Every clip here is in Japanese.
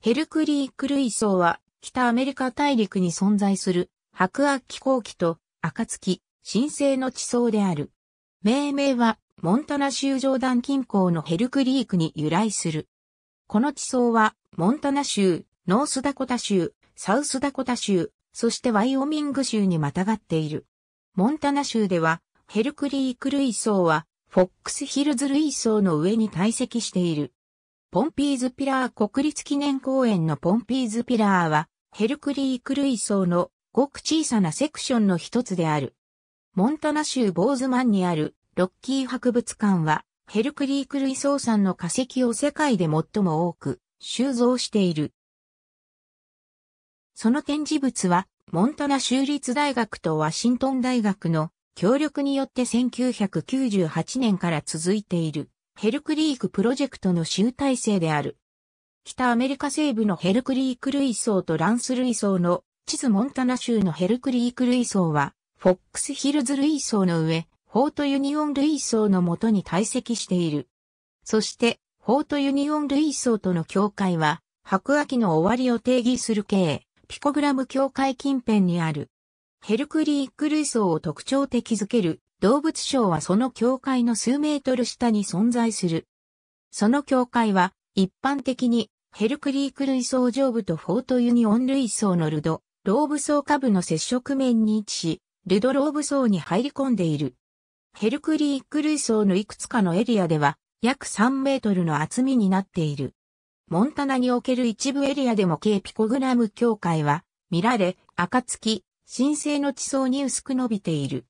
ヘルクリーク類層は北アメリカ大陸に存在する白亜紀後期と暁、神聖の地層である。命名はモンタナ州上段近郊のヘルクリークに由来する。この地層はモンタナ州、ノースダコタ州、サウスダコタ州、そしてワイオミング州にまたがっている。モンタナ州ではヘルクリーク類層はフォックスヒルズ類層の上に堆積している。ポンピーズピラー国立記念公園のポンピーズピラーは、ヘルクリーク類層のごく小さなセクションの一つである。モンタナ州ボーズマンにあるロッキー博物館は、ヘルクリーク類層産の化石を世界で最も多く収蔵している。その展示物は、モンタナ州立大学とワシントン大学の協力によって1998年から続いている。ヘルクリークプロジェクトの集大成である。北アメリカ西部のヘルクリーク類層とランス類層の地図モンタナ州のヘルクリーク類層は、フォックスヒルズ類層の上、フォートユニオン類層のもとに堆積している。そして、フォートユニオン類層との境界は、白亜紀の終わりを定義する系、ピコグラム境界近辺にある。ヘルクリーク類層を特徴的づける動物省はその境界の数メートル下に存在する。その境界は一般的にヘルクリーク類層上部とフォートユニオン類層のルド、ローブ層下部の接触面に位置し、ルドローブ層に入り込んでいる。ヘルクリーク類層のいくつかのエリアでは約3メートルの厚みになっている。モンタナにおける一部エリアでも計ピコグラム境界は見られ、暁、新生の地層に薄く伸びている。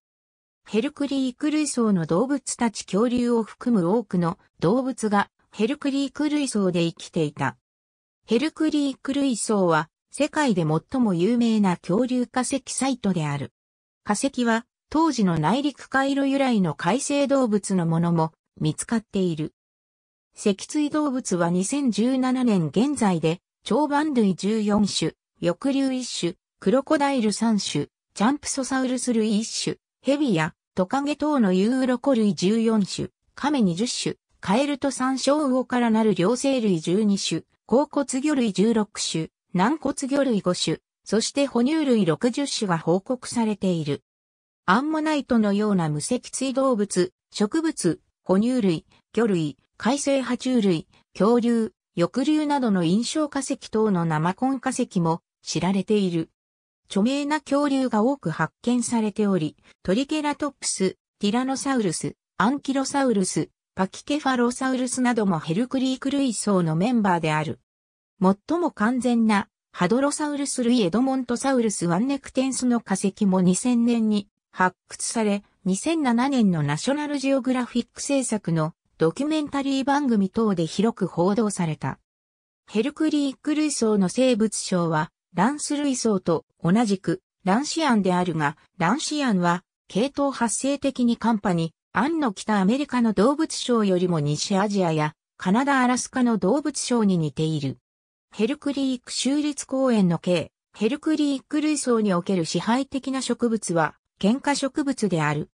ヘルクリーク類層の動物たち恐竜を含む多くの動物がヘルクリーク類層で生きていた。ヘルクリーク類層は世界で最も有名な恐竜化石サイトである。化石は当時の内陸回路由来の海生動物のものも見つかっている。脊椎動物は2017年現在で長板類14種、翼竜1種、クロコダイル3種、ジャンプソサウルス類1種、ヘビやトカゲ等のユーロコ類14種、亀20種、カエルと山椒魚からなる両生類12種、甲骨魚類16種、軟骨魚類5種、そして哺乳類60種が報告されている。アンモナイトのような無脊椎動物、植物、哺乳類、魚類、海生爬虫類、恐竜、翼竜などの印象化石等の生コン化石も知られている。著名な恐竜が多く発見されており、トリケラトプス、ティラノサウルス、アンキロサウルス、パキケファロサウルスなどもヘルクリーク類層のメンバーである。最も完全なハドロサウルス類エドモントサウルスワンネクテンスの化石も2000年に発掘され、2007年のナショナルジオグラフィック制作のドキュメンタリー番組等で広く報道された。ヘルクリーク類層の生物賞はランス類層と同じくランシアンであるが、ランシアンは系統発生的にカンパに、アンの北アメリカの動物省よりも西アジアやカナダ・アラスカの動物省に似ている。ヘルクリーク州立公園の系、ヘルクリーク類層における支配的な植物は、喧嘩植物である。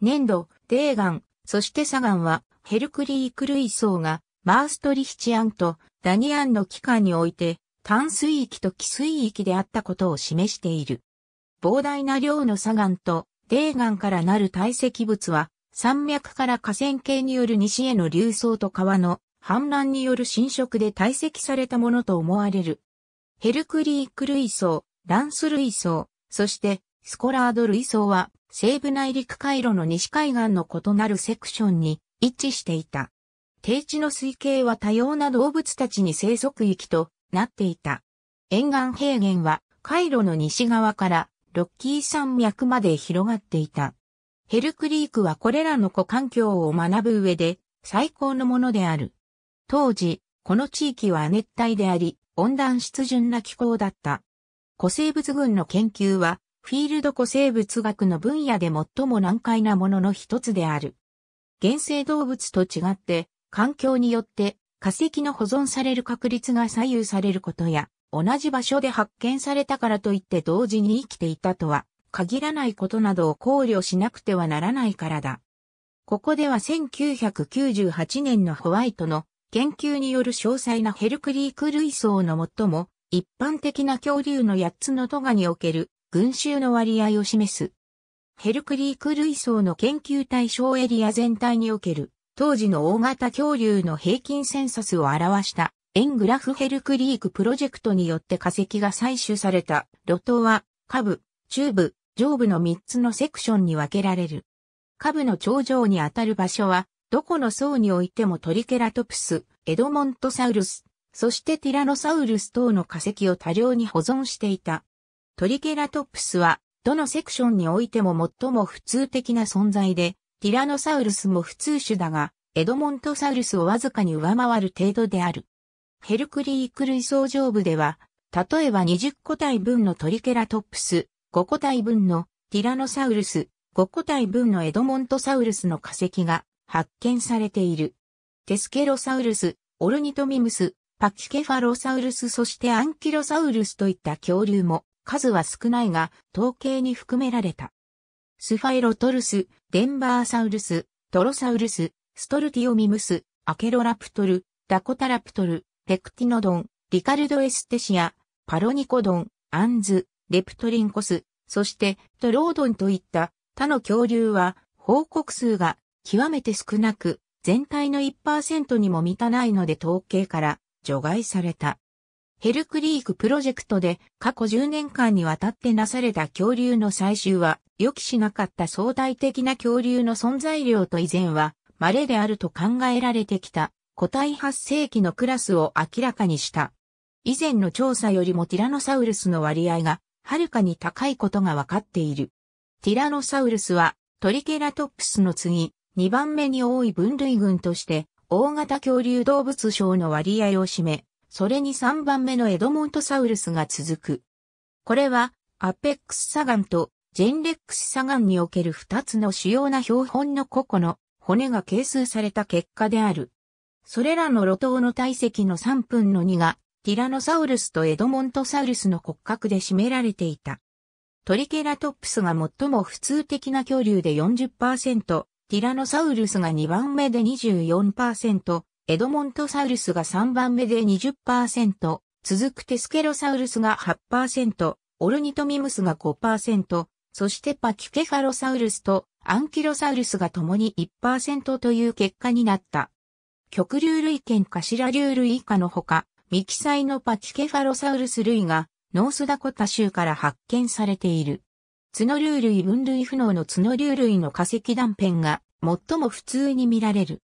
粘土、デーガン、そしてサガンは、ヘルクリーク類層が、マーストリヒチアンとダニアンの期間において、淡水域と汽水域であったことを示している。膨大な量の砂岩と泥岩からなる堆積物は、山脈から河川系による西への流層と川の氾濫による侵食で堆積されたものと思われる。ヘルクリーク類層、ランス類層、そしてスコラード類層は西部内陸回路の西海岸の異なるセクションに位置していた。低地の水系は多様な動物たちに生息域となっていた。沿岸平原は、カイロの西側からロッキー山脈まで広がっていた。ヘルクリークはこれらの古環境を学ぶ上で最高のものである。当時、この地域は熱帯であり、温暖湿潤な気候だった。古生物群の研究は、フィールド古生物学の分野で最も難解なものの一つである。原生動物と違って、環境によって化石の保存される確率が左右されることや、同じ場所で発見されたからといって同時に生きていたとは、限らないことなどを考慮しなくてはならないからだ。ここでは1998年のホワイトの研究による詳細なヘルクリーク類層の最も一般的な恐竜の8つのトガにおける群衆の割合を示す。ヘルクリーク類層の研究対象エリア全体における当時の大型恐竜の平均センサスを表した円グラフヘルクリークプロジェクトによって化石が採取された路頭は下部、中部、上部の3つのセクションに分けられる。下部の頂上にあたる場所はどこの層においてもトリケラトプス、エドモントサウルス、そしてティラノサウルス等の化石を多量に保存していた。トリケラトプスはどのセクションにおいても最も普通的な存在で、ティラノサウルスも普通種だが、エドモントサウルスをわずかに上回る程度である。ヘルクリーク類層上部では、例えば20個体分のトリケラトップス、5個体分のティラノサウルス、5個体分のエドモントサウルスの化石が発見されている。テスケロサウルス、オルニトミムス、パキケファロサウルスそしてアンキロサウルスといった恐竜も数は少ないが統計に含められた。スファイロトルス、デンバーサウルス、トロサウルス、ストルティオミムス、アケロラプトル、ダコタラプトル、ペクティノドン、リカルドエステシア、パロニコドン、アンズ、レプトリンコス、そしてトロードンといった他の恐竜は報告数が極めて少なく全体の1%にも満たないので統計から除外された。ヘルクリークプロジェクトで過去10年間にわたってなされた恐竜の採集は予期しなかった相対的な恐竜の存在量と以前は稀であると考えられてきた個体発生期のクラスを明らかにした。以前の調査よりもティラノサウルスの割合がはるかに高いことがわかっている。ティラノサウルスはトリケラトプスの次、2番目に多い分類群として大型恐竜動物賞の割合を占め、それに3番目のエドモントサウルスが続く。これは、アペックス砂岩とジェンレックス砂岩における2つの主要な標本の個々の骨が係数された結果である。それらの路頭の体積の3分の2が、ティラノサウルスとエドモントサウルスの骨格で占められていた。トリケラトップスが最も普通的な恐竜で40%、ティラノサウルスが2番目で24%、エドモントサウルスが3番目で20%、続くテスケロサウルスが8%、オルニトミムスが5%、そしてパキュケファロサウルスとアンキロサウルスが共に1%という結果になった。極流類圏ラ流類以下のほか、ミキサイのパキュケファロサウルス類がノースダコタ州から発見されている。ツノ竜類分類不能のツノ竜類の化石断片が最も普通に見られる。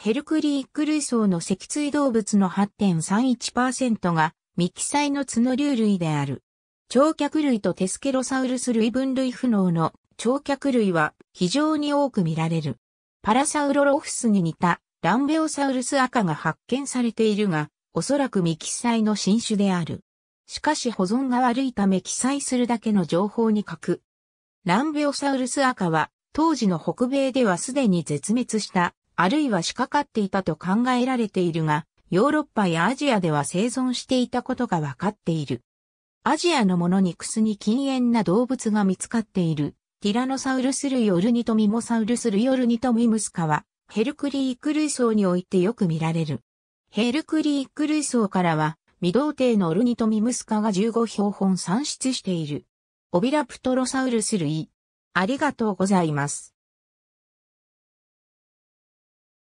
ヘルクリーク類層の脊椎動物の8.31%がミキサイの角竜類である。長脚類とテスケロサウルス類分類不能の長脚類は非常に多く見られる。パラサウロロフスに似たランベオサウルス赤が発見されているが、おそらくミキサイの新種である。しかし保存が悪いため記載するだけの情報に書く。ランベオサウルス赤は当時の北米ではすでに絶滅したあるいは仕掛かっていたと考えられているが、ヨーロッパやアジアでは生存していたことが分かっている。アジアのものにクスに禁煙な動物が見つかっている。ティラノサウルス類オルニトミモサウルス類オルニトミムスカは、ヘルクリーク類層においてよく見られる。ヘルクリーク類層からは、未童貞のオルニトミムスカが15標本産出している。オビラプトロサウルス類。ありがとうございます。